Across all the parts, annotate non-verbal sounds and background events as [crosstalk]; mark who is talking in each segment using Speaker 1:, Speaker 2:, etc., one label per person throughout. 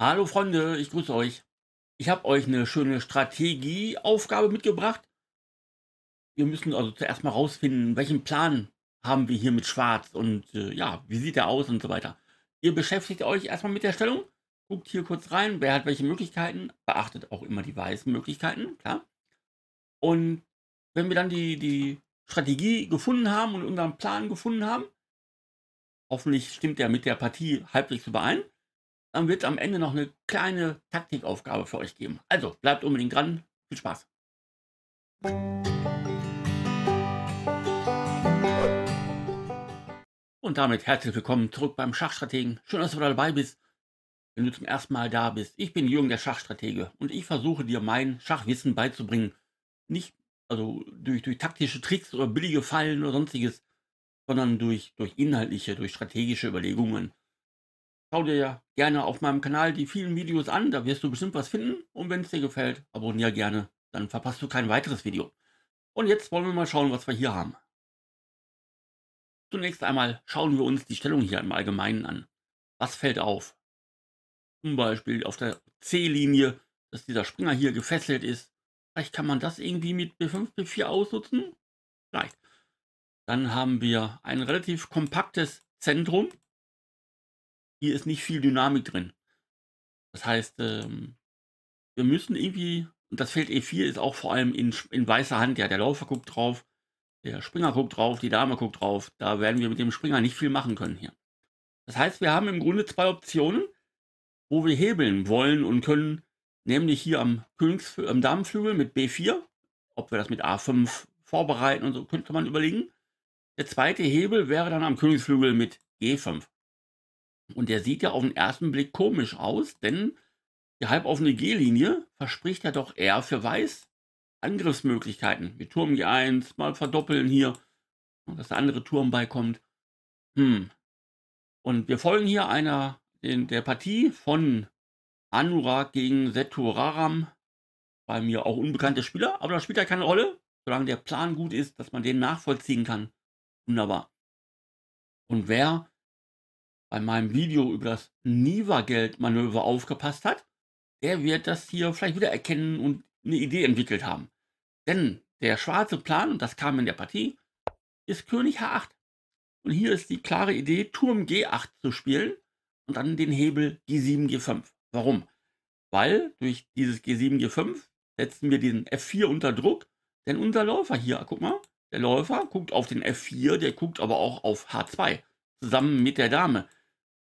Speaker 1: Hallo Freunde, ich grüße euch. Ich habe euch eine schöne Strategieaufgabe mitgebracht. Wir müssen also zuerst mal rausfinden, welchen Plan haben wir hier mit Schwarz und äh, ja, wie sieht er aus und so weiter. Ihr beschäftigt euch erstmal mit der Stellung, guckt hier kurz rein, wer hat welche Möglichkeiten, beachtet auch immer die weißen Möglichkeiten, klar. Und wenn wir dann die, die Strategie gefunden haben und unseren Plan gefunden haben, hoffentlich stimmt er mit der Partie halbwegs überein, dann wird es am Ende noch eine kleine Taktikaufgabe für euch geben. Also bleibt unbedingt dran. Viel Spaß. Und damit herzlich willkommen zurück beim Schachstrategen. Schön, dass du dabei bist, wenn du zum ersten Mal da bist. Ich bin Jürgen, der Schachstratege, und ich versuche dir mein Schachwissen beizubringen. Nicht also durch, durch taktische Tricks oder billige Fallen oder sonstiges, sondern durch, durch inhaltliche, durch strategische Überlegungen. Schau dir ja gerne auf meinem Kanal die vielen Videos an, da wirst du bestimmt was finden. Und wenn es dir gefällt, abonniere gerne, dann verpasst du kein weiteres Video. Und jetzt wollen wir mal schauen, was wir hier haben. Zunächst einmal schauen wir uns die Stellung hier im Allgemeinen an. Was fällt auf? Zum Beispiel auf der C-Linie, dass dieser Springer hier gefesselt ist. Vielleicht kann man das irgendwie mit B5, B4 ausnutzen? Vielleicht. Dann haben wir ein relativ kompaktes Zentrum hier ist nicht viel Dynamik drin. Das heißt, ähm, wir müssen irgendwie, und das Feld E4 ist auch vor allem in, in weißer Hand, ja, der Läufer guckt drauf, der Springer guckt drauf, die Dame guckt drauf. Da werden wir mit dem Springer nicht viel machen können hier. Das heißt, wir haben im Grunde zwei Optionen, wo wir hebeln wollen und können, nämlich hier am, Königs, am Damenflügel mit B4, ob wir das mit A5 vorbereiten und so, könnte man überlegen. Der zweite Hebel wäre dann am Königsflügel mit G5. Und der sieht ja auf den ersten Blick komisch aus, denn die halboffene G-Linie verspricht ja doch eher für Weiß Angriffsmöglichkeiten. Wir Turm G1, mal verdoppeln hier, dass der andere Turm beikommt. Hm. Und wir folgen hier einer den, der Partie von Anurag gegen Seturaram. Bei mir auch unbekannter Spieler, aber das spielt ja keine Rolle, solange der Plan gut ist, dass man den nachvollziehen kann. Wunderbar. Und wer bei meinem Video über das Niva-Geld-Manöver aufgepasst hat, der wird das hier vielleicht wieder erkennen und eine Idee entwickelt haben. Denn der schwarze Plan, und das kam in der Partie, ist König H8. Und hier ist die klare Idee, Turm G8 zu spielen und dann den Hebel G7, G5. Warum? Weil durch dieses G7, G5 setzen wir diesen F4 unter Druck, denn unser Läufer hier, guck mal, der Läufer guckt auf den F4, der guckt aber auch auf H2, zusammen mit der Dame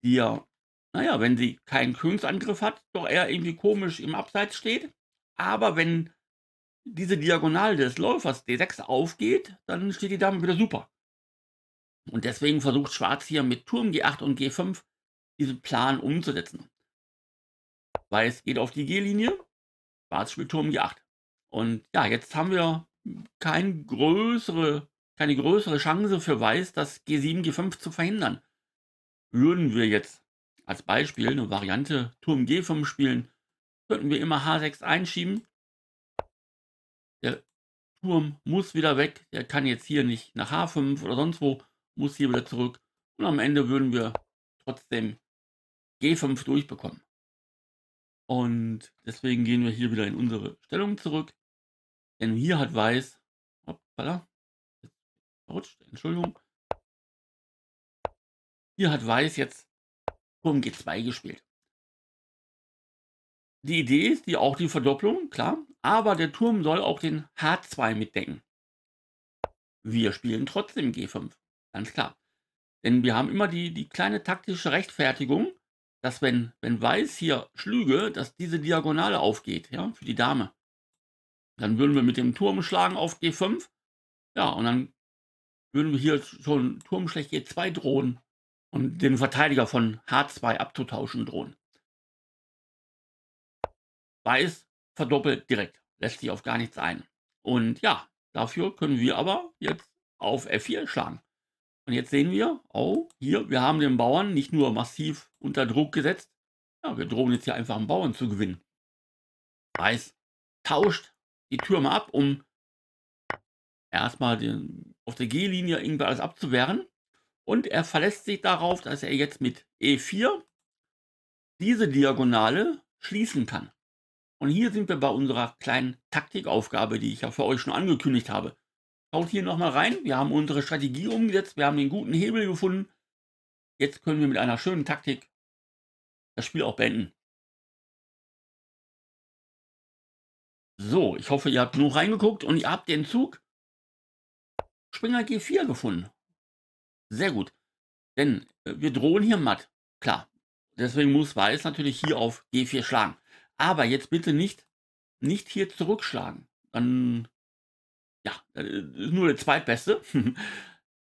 Speaker 1: die naja, wenn sie keinen Königsangriff hat, doch eher irgendwie komisch im Abseits steht. Aber wenn diese Diagonale des Läufers D6 aufgeht, dann steht die Dame wieder super. Und deswegen versucht Schwarz hier mit Turm G8 und G5 diesen Plan umzusetzen. Weiß geht auf die G-Linie, Schwarz spielt Turm G8. Und ja, jetzt haben wir kein größere, keine größere Chance für Weiß, das G7, G5 zu verhindern. Würden wir jetzt als Beispiel eine Variante Turm G5 spielen, könnten wir immer H6 einschieben. Der Turm muss wieder weg. Der kann jetzt hier nicht nach H5 oder sonst wo, muss hier wieder zurück. Und am Ende würden wir trotzdem G5 durchbekommen. Und deswegen gehen wir hier wieder in unsere Stellung zurück. Denn hier hat Weiß, hoppala, jetzt Entschuldigung, hier hat Weiß jetzt Turm G2 gespielt. Die Idee ist die auch die Verdopplung, klar, aber der Turm soll auch den H2 mitdecken. Wir spielen trotzdem G5, ganz klar. Denn wir haben immer die, die kleine taktische Rechtfertigung, dass wenn, wenn Weiß hier schlüge, dass diese Diagonale aufgeht, ja, für die Dame. Dann würden wir mit dem Turm schlagen auf G5. Ja, und dann würden wir hier schon Turm schlecht G2 drohen und den Verteidiger von H2 abzutauschen drohen. Weiß verdoppelt direkt, lässt sich auf gar nichts ein. Und ja, dafür können wir aber jetzt auf F4 schlagen. Und jetzt sehen wir, oh, hier, wir haben den Bauern nicht nur massiv unter Druck gesetzt, ja, wir drohen jetzt hier einfach einen Bauern zu gewinnen. Weiß tauscht die Türme ab, um erstmal den, auf der G-Linie irgendwie alles abzuwehren. Und er verlässt sich darauf, dass er jetzt mit E4 diese Diagonale schließen kann. Und hier sind wir bei unserer kleinen Taktikaufgabe, die ich ja für euch schon angekündigt habe. Schaut hier nochmal rein. Wir haben unsere Strategie umgesetzt. Wir haben den guten Hebel gefunden. Jetzt können wir mit einer schönen Taktik das Spiel auch beenden. So, ich hoffe, ihr habt genug reingeguckt und ihr habt den Zug Springer G4 gefunden. Sehr gut. Denn äh, wir drohen hier matt. Klar. Deswegen muss Weiß natürlich hier auf G4 schlagen. Aber jetzt bitte nicht, nicht hier zurückschlagen. Dann, ja, äh, ist nur der zweitbeste. [laughs]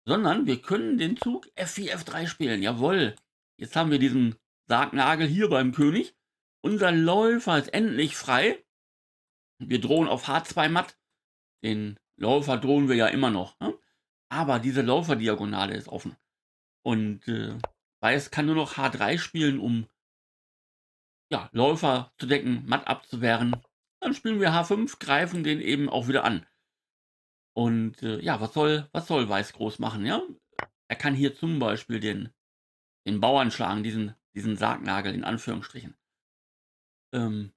Speaker 1: Sondern wir können den Zug F4, F3 spielen. Jawohl. Jetzt haben wir diesen Sargnagel hier beim König. Unser Läufer ist endlich frei. Wir drohen auf H2 matt. Den Läufer drohen wir ja immer noch. Ne? Aber diese Lauferdiagonale ist offen. Und äh, Weiß kann nur noch H3 spielen, um ja, Läufer zu decken, matt abzuwehren. Dann spielen wir H5, greifen den eben auch wieder an. Und äh, ja, was soll, was soll Weiß groß machen, ja? Er kann hier zum Beispiel den, den Bauern schlagen, diesen, diesen Sargnagel in Anführungsstrichen. Ähm,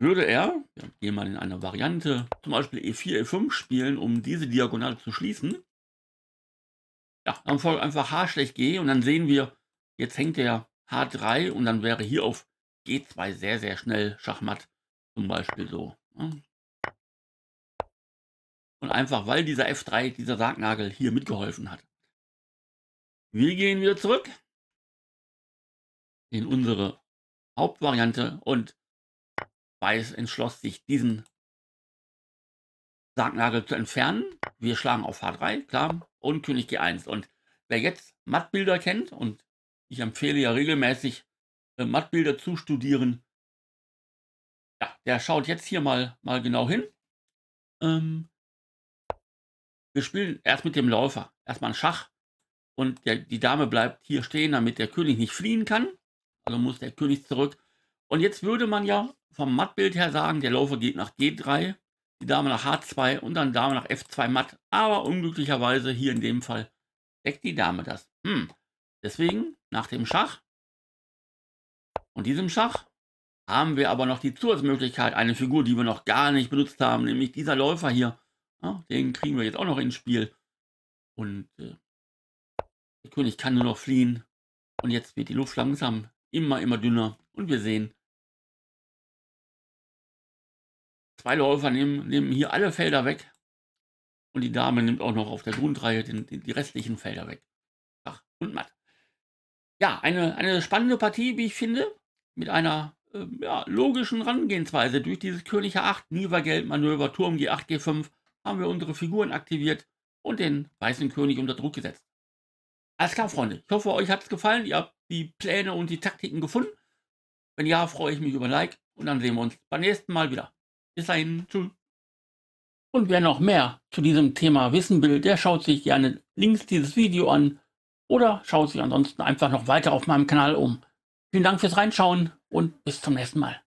Speaker 1: würde er, ja, gehen mal in eine Variante, zum Beispiel E4, E5 spielen, um diese Diagonale zu schließen, ja, dann folgt einfach H schlecht G und dann sehen wir, jetzt hängt der H3 und dann wäre hier auf G2 sehr, sehr schnell Schachmatt zum Beispiel so. Ne? Und einfach, weil dieser F3, dieser Sargnagel hier mitgeholfen hat. Wir gehen wieder zurück in unsere Hauptvariante und Weiß entschloss sich, diesen Sargnagel zu entfernen. Wir schlagen auf H3, klar, und König G1. Und wer jetzt Mattbilder kennt, und ich empfehle ja regelmäßig, äh, Mattbilder zu studieren, ja, der schaut jetzt hier mal, mal genau hin. Ähm, wir spielen erst mit dem Läufer, erstmal ein Schach. Und der, die Dame bleibt hier stehen, damit der König nicht fliehen kann. Also muss der König zurück. Und jetzt würde man ja vom Mattbild her sagen, der Läufer geht nach G3 die Dame nach H2 und dann Dame nach F2 matt. Aber unglücklicherweise hier in dem Fall deckt die Dame das. Hm. Deswegen nach dem Schach und diesem Schach haben wir aber noch die Zusatzmöglichkeit, eine Figur, die wir noch gar nicht benutzt haben, nämlich dieser Läufer hier. Ja, den kriegen wir jetzt auch noch ins Spiel. Und äh, der König kann nur noch fliehen. Und jetzt wird die Luft langsam immer, immer dünner. Und wir sehen, Zwei Läufer nehmen, nehmen hier alle Felder weg. Und die Dame nimmt auch noch auf der Grundreihe den, den, die restlichen Felder weg. Ach, und matt. Ja, eine, eine spannende Partie, wie ich finde. Mit einer äh, ja, logischen Rangehensweise. Durch dieses König A8, Nivergeld-Manöver, Turm G8, G5 haben wir unsere Figuren aktiviert und den weißen König unter Druck gesetzt. Alles klar, Freunde. Ich hoffe, euch hat es gefallen. Ihr habt die Pläne und die Taktiken gefunden. Wenn ja, freue ich mich über ein Like und dann sehen wir uns beim nächsten Mal wieder ist ein Schuh. Und wer noch mehr zu diesem Thema wissen will, der schaut sich gerne links dieses Video an oder schaut sich ansonsten einfach noch weiter auf meinem Kanal um. Vielen Dank fürs Reinschauen und bis zum nächsten Mal.